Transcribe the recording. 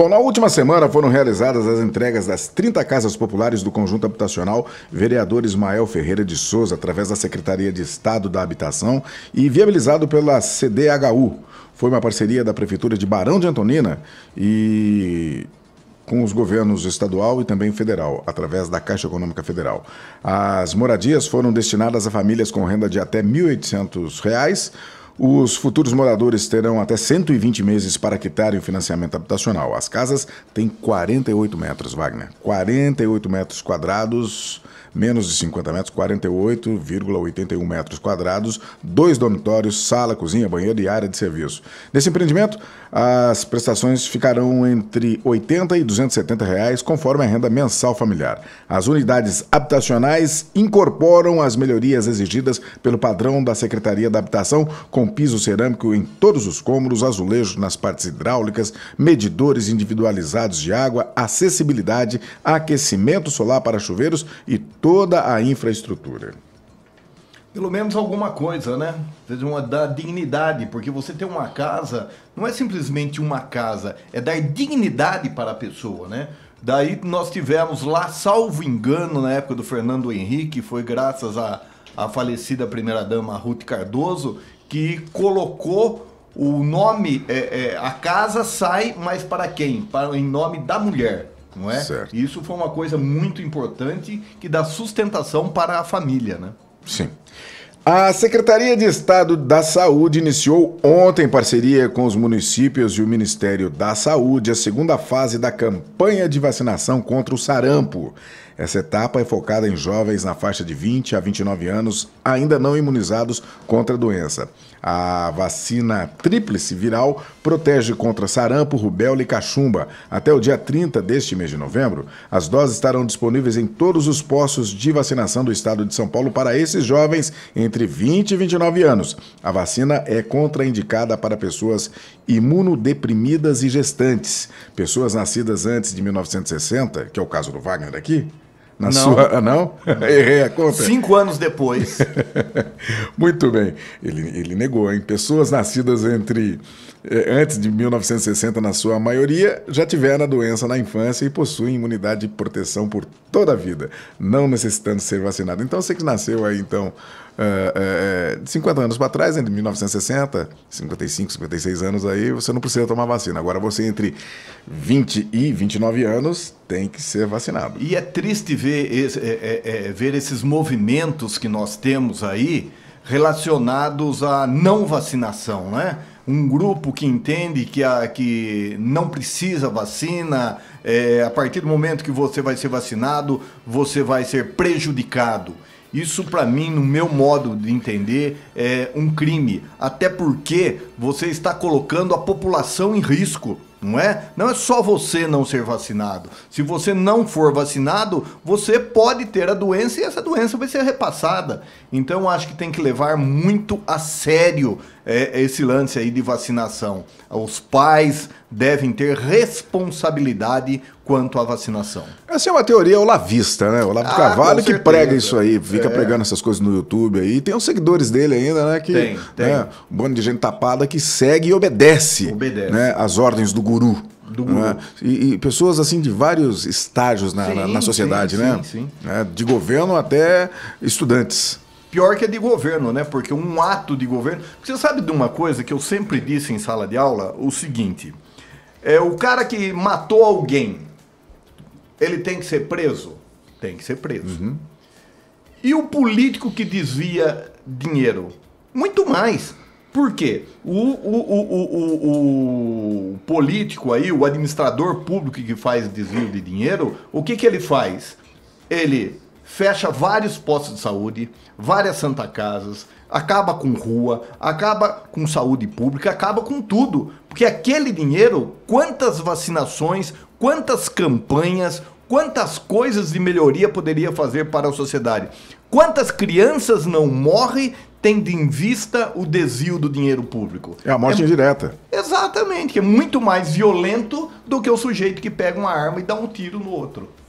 Bom, na última semana foram realizadas as entregas das 30 casas populares do conjunto habitacional vereador Ismael Ferreira de Souza, através da Secretaria de Estado da Habitação e viabilizado pela CDHU. Foi uma parceria da Prefeitura de Barão de Antonina e com os governos estadual e também federal, através da Caixa Econômica Federal. As moradias foram destinadas a famílias com renda de até R$ 1.800 os futuros moradores terão até 120 meses para quitarem o financiamento habitacional. As casas têm 48 metros, Wagner. 48 metros quadrados menos de 50 metros, 48,81 metros quadrados, dois dormitórios, sala, cozinha, banheiro e área de serviço. Nesse empreendimento, as prestações ficarão entre 80 e 270 reais, conforme a renda mensal familiar. As unidades habitacionais incorporam as melhorias exigidas pelo padrão da Secretaria da Habitação, com piso cerâmico em todos os cômodos, azulejos nas partes hidráulicas, medidores individualizados de água, acessibilidade, aquecimento solar para chuveiros e toda a infraestrutura. Pelo menos alguma coisa, né? Seja uma da dignidade, porque você ter uma casa não é simplesmente uma casa, é dar dignidade para a pessoa, né? Daí nós tivemos lá, salvo engano, na época do Fernando Henrique, foi graças à, à falecida primeira-dama Ruth Cardoso, que colocou o nome, é, é, a casa sai, mas para quem? Para, em nome da mulher não é? Certo. E isso foi uma coisa muito importante que dá sustentação para a família, né? Sim. A Secretaria de Estado da Saúde iniciou ontem, em parceria com os municípios e o Ministério da Saúde, a segunda fase da campanha de vacinação contra o sarampo. Essa etapa é focada em jovens na faixa de 20 a 29 anos ainda não imunizados contra a doença. A vacina tríplice viral protege contra sarampo, rubéola e cachumba. Até o dia 30 deste mês de novembro, as doses estarão disponíveis em todos os postos de vacinação do estado de São Paulo para esses jovens em entre 20 e 29 anos. A vacina é contraindicada para pessoas imunodeprimidas e gestantes. Pessoas nascidas antes de 1960, que é o caso do Wagner aqui, na não. sua. Não? Errei a conta? Cinco anos depois. Muito bem. Ele, ele negou, hein? Pessoas nascidas entre. Eh, antes de 1960, na sua maioria, já tiveram a doença na infância e possuem imunidade de proteção por toda a vida, não necessitando ser vacinado. Então, você que nasceu aí, então, é, 50 é, é, anos para trás, entre 1960, 55, 56 anos aí, você não precisa tomar vacina. Agora você entre 20 e 29 anos tem que ser vacinado. E é triste ver, esse, é, é, ver esses movimentos que nós temos aí relacionados à não vacinação, né? um grupo que entende que, a, que não precisa vacina, é, a partir do momento que você vai ser vacinado, você vai ser prejudicado. Isso, para mim, no meu modo de entender, é um crime. Até porque você está colocando a população em risco. Não é? Não é só você não ser vacinado. Se você não for vacinado, você pode ter a doença e essa doença vai ser repassada. Então acho que tem que levar muito a sério é, é, esse lance aí de vacinação. Os pais devem ter responsabilidade quanto à vacinação. Essa é uma teoria olavista, né? O Olavo ah, Carvalho que prega isso aí, fica é. pregando essas coisas no YouTube aí. Tem os seguidores dele ainda, né? Que, tem, né, tem. Né, um bando de gente tapada que segue e obedece, obedece. Né, as ordens do guru. Ah, e, e, pessoas assim de vários estágios na, sim, na, na sociedade, sim, né? Sim, sim. É, de governo até estudantes. Pior que é de governo, né? Porque um ato de governo. você sabe de uma coisa que eu sempre disse em sala de aula? O seguinte: é o cara que matou alguém, ele tem que ser preso? Tem que ser preso. Uhum. E o político que desvia dinheiro? Muito mais. Por quê? O, o, o, o, político aí, o administrador público que faz desvio de dinheiro, o que, que ele faz? Ele fecha vários postos de saúde, várias santa casas, acaba com rua, acaba com saúde pública, acaba com tudo. Porque aquele dinheiro, quantas vacinações, quantas campanhas, quantas coisas de melhoria poderia fazer para a sociedade? Quantas crianças não morrem tendo em vista o desvio do dinheiro público? É a morte é, indireta. Exatamente, que é muito mais violento do que o sujeito que pega uma arma e dá um tiro no outro.